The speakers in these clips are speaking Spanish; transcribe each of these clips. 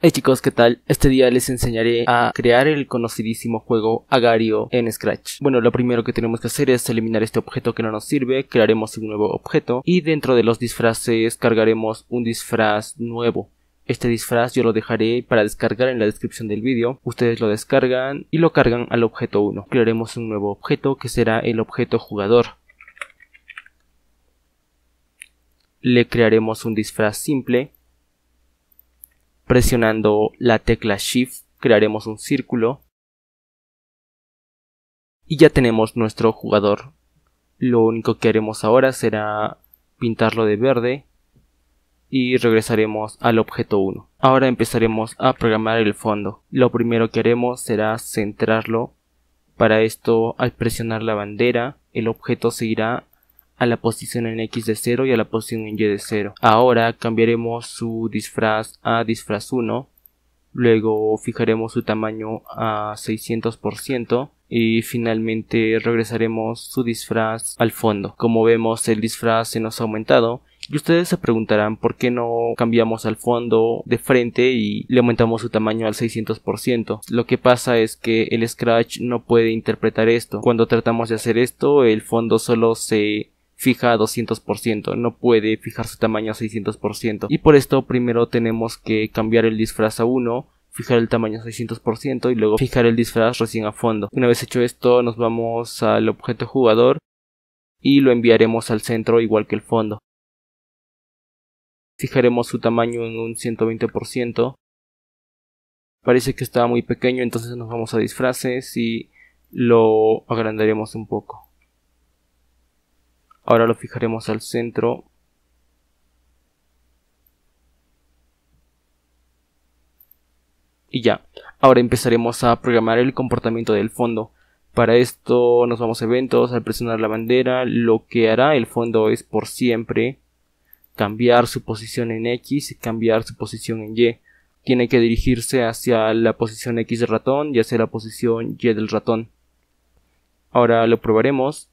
Hey chicos, ¿qué tal? Este día les enseñaré a crear el conocidísimo juego Agario en Scratch. Bueno, lo primero que tenemos que hacer es eliminar este objeto que no nos sirve, crearemos un nuevo objeto y dentro de los disfraces cargaremos un disfraz nuevo. Este disfraz yo lo dejaré para descargar en la descripción del vídeo. Ustedes lo descargan y lo cargan al objeto 1. Crearemos un nuevo objeto que será el objeto jugador. Le crearemos un disfraz simple Presionando la tecla Shift crearemos un círculo y ya tenemos nuestro jugador. Lo único que haremos ahora será pintarlo de verde y regresaremos al objeto 1. Ahora empezaremos a programar el fondo. Lo primero que haremos será centrarlo. Para esto, al presionar la bandera, el objeto se irá a la posición en X de 0 y a la posición en Y de 0. Ahora cambiaremos su disfraz a disfraz 1. Luego fijaremos su tamaño a 600% y finalmente regresaremos su disfraz al fondo. Como vemos el disfraz se nos ha aumentado y ustedes se preguntarán por qué no cambiamos al fondo de frente y le aumentamos su tamaño al 600%. Lo que pasa es que el Scratch no puede interpretar esto. Cuando tratamos de hacer esto, el fondo solo se fija a 200%, no puede fijar su tamaño a 600%. Y por esto primero tenemos que cambiar el disfraz a 1, fijar el tamaño a 600% y luego fijar el disfraz recién a fondo. Una vez hecho esto, nos vamos al objeto jugador y lo enviaremos al centro igual que el fondo. Fijaremos su tamaño en un 120%. Parece que estaba muy pequeño, entonces nos vamos a disfraces y lo agrandaremos un poco. Ahora lo fijaremos al centro. Y ya, ahora empezaremos a programar el comportamiento del fondo. Para esto nos vamos a eventos, al presionar la bandera, lo que hará el fondo es por siempre cambiar su posición en X y cambiar su posición en Y. Tiene que dirigirse hacia la posición X del ratón y hacia la posición Y del ratón. Ahora lo probaremos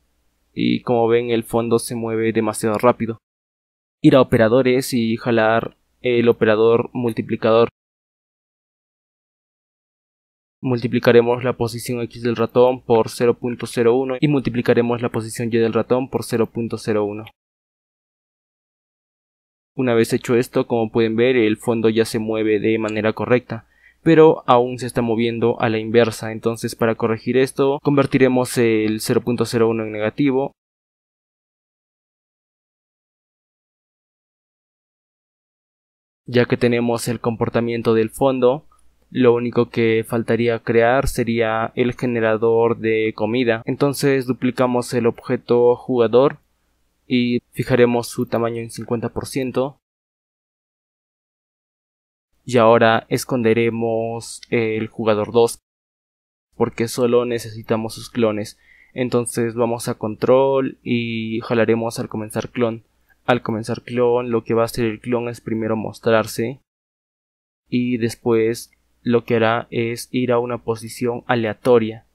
y como ven el fondo se mueve demasiado rápido. Ir a operadores y jalar el operador multiplicador. Multiplicaremos la posición X del ratón por 0.01 y multiplicaremos la posición Y del ratón por 0.01. Una vez hecho esto, como pueden ver, el fondo ya se mueve de manera correcta pero aún se está moviendo a la inversa. Entonces para corregir esto convertiremos el 0.01 en negativo ya que tenemos el comportamiento del fondo, lo único que faltaría crear sería el generador de comida. Entonces duplicamos el objeto jugador y fijaremos su tamaño en 50% y ahora esconderemos el jugador 2 porque solo necesitamos sus clones. Entonces vamos a control y jalaremos al comenzar clon. Al comenzar clon lo que va a hacer el clon es primero mostrarse y después lo que hará es ir a una posición aleatoria.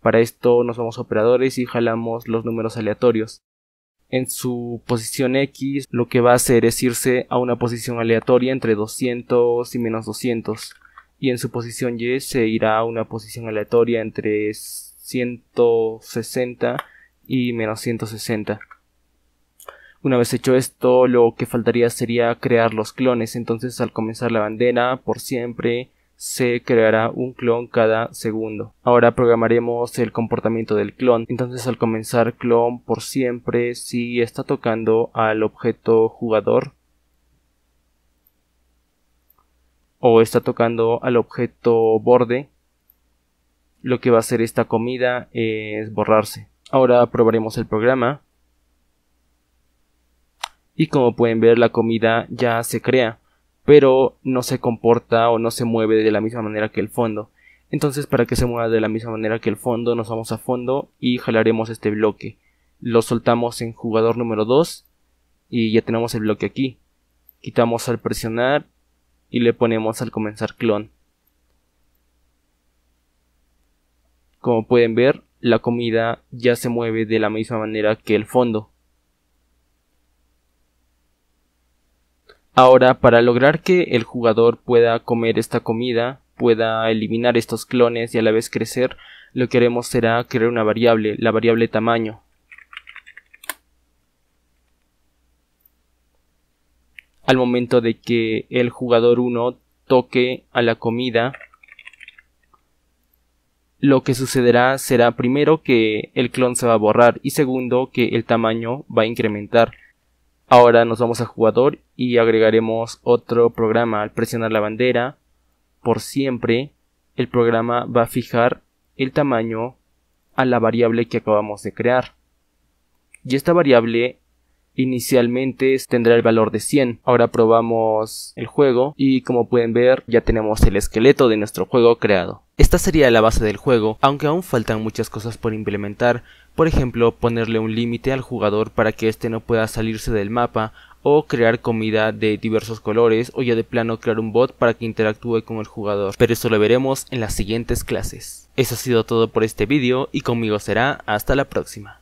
Para esto nos vamos a operadores y jalamos los números aleatorios en su posición X, lo que va a hacer es irse a una posición aleatoria entre 200 y menos 200. Y en su posición Y se irá a una posición aleatoria entre 160 y menos 160. Una vez hecho esto, lo que faltaría sería crear los clones. Entonces, al comenzar la bandera, por siempre, se creará un clon cada segundo. Ahora programaremos el comportamiento del clon. Entonces al comenzar clon por siempre, si está tocando al objeto jugador o está tocando al objeto borde, lo que va a hacer esta comida es borrarse. Ahora probaremos el programa. Y como pueden ver la comida ya se crea pero no se comporta o no se mueve de la misma manera que el fondo. Entonces, para que se mueva de la misma manera que el fondo, nos vamos a fondo y jalaremos este bloque. Lo soltamos en jugador número 2 y ya tenemos el bloque aquí. Quitamos al presionar y le ponemos al comenzar clon. Como pueden ver, la comida ya se mueve de la misma manera que el fondo. Ahora, para lograr que el jugador pueda comer esta comida, pueda eliminar estos clones y a la vez crecer, lo que haremos será crear una variable, la variable tamaño. Al momento de que el jugador 1 toque a la comida, lo que sucederá será primero que el clon se va a borrar y segundo que el tamaño va a incrementar. Ahora nos vamos a jugador y agregaremos otro programa. Al presionar la bandera, por siempre, el programa va a fijar el tamaño a la variable que acabamos de crear. Y esta variable inicialmente tendrá el valor de 100. Ahora probamos el juego y como pueden ver ya tenemos el esqueleto de nuestro juego creado. Esta sería la base del juego, aunque aún faltan muchas cosas por implementar, por ejemplo ponerle un límite al jugador para que éste no pueda salirse del mapa o crear comida de diversos colores o ya de plano crear un bot para que interactúe con el jugador, pero eso lo veremos en las siguientes clases. Eso ha sido todo por este vídeo y conmigo será hasta la próxima.